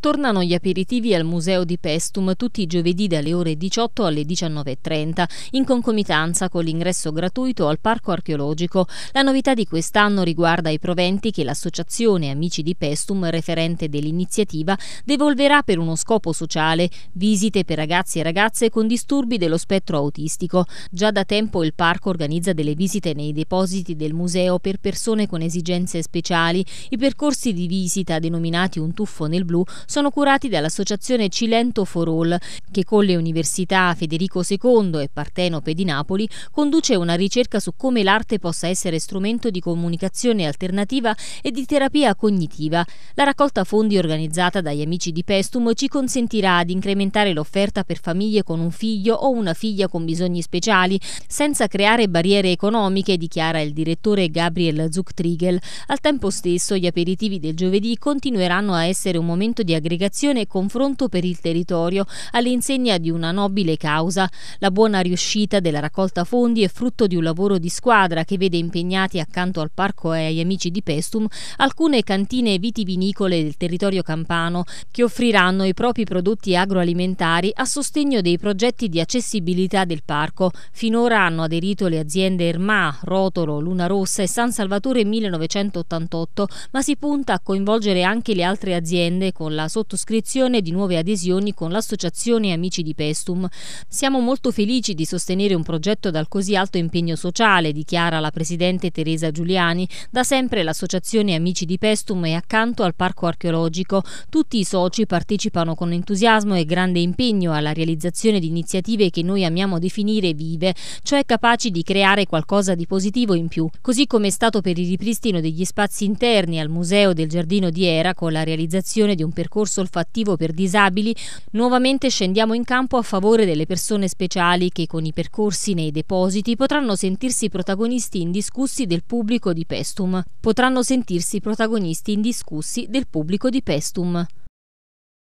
Tornano gli aperitivi al Museo di Pestum tutti i giovedì dalle ore 18 alle 19.30, in concomitanza con l'ingresso gratuito al Parco Archeologico. La novità di quest'anno riguarda i proventi che l'associazione Amici di Pestum, referente dell'iniziativa, devolverà per uno scopo sociale, visite per ragazzi e ragazze con disturbi dello spettro autistico. Già da tempo il parco organizza delle visite nei depositi del museo per persone con esigenze speciali. I percorsi di visita, denominati un tuffo nel blu, sono curati dall'associazione Cilento for All, che con le università Federico II e Partenope di Napoli conduce una ricerca su come l'arte possa essere strumento di comunicazione alternativa e di terapia cognitiva. La raccolta fondi organizzata dagli amici di Pestum ci consentirà di incrementare l'offerta per famiglie con un figlio o una figlia con bisogni speciali, senza creare barriere economiche, dichiara il direttore Gabriel Zucktriegel. Al tempo stesso gli aperitivi del giovedì continueranno a essere un momento di aggregazione e confronto per il territorio all'insegna di una nobile causa. La buona riuscita della raccolta fondi è frutto di un lavoro di squadra che vede impegnati accanto al parco e agli amici di Pestum alcune cantine vitivinicole del territorio campano che offriranno i propri prodotti agroalimentari a sostegno dei progetti di accessibilità del parco. Finora hanno aderito le aziende Ermà, Rotolo, Luna Rossa e San Salvatore 1988, ma si punta a coinvolgere anche le altre aziende con la sottoscrizione di nuove adesioni con l'associazione Amici di Pestum. Siamo molto felici di sostenere un progetto dal così alto impegno sociale, dichiara la presidente Teresa Giuliani. Da sempre l'associazione Amici di Pestum è accanto al parco archeologico. Tutti i soci partecipano con entusiasmo e grande impegno alla realizzazione di iniziative che noi amiamo definire vive, cioè capaci di creare qualcosa di positivo in più, così come è stato per il ripristino degli spazi interni al Museo del Giardino di Era con la realizzazione di un percorso percorso olfattivo per disabili, nuovamente scendiamo in campo a favore delle persone speciali che con i percorsi nei depositi potranno sentirsi protagonisti indiscussi del pubblico di Pestum. Potranno sentirsi protagonisti indiscussi del pubblico di Pestum.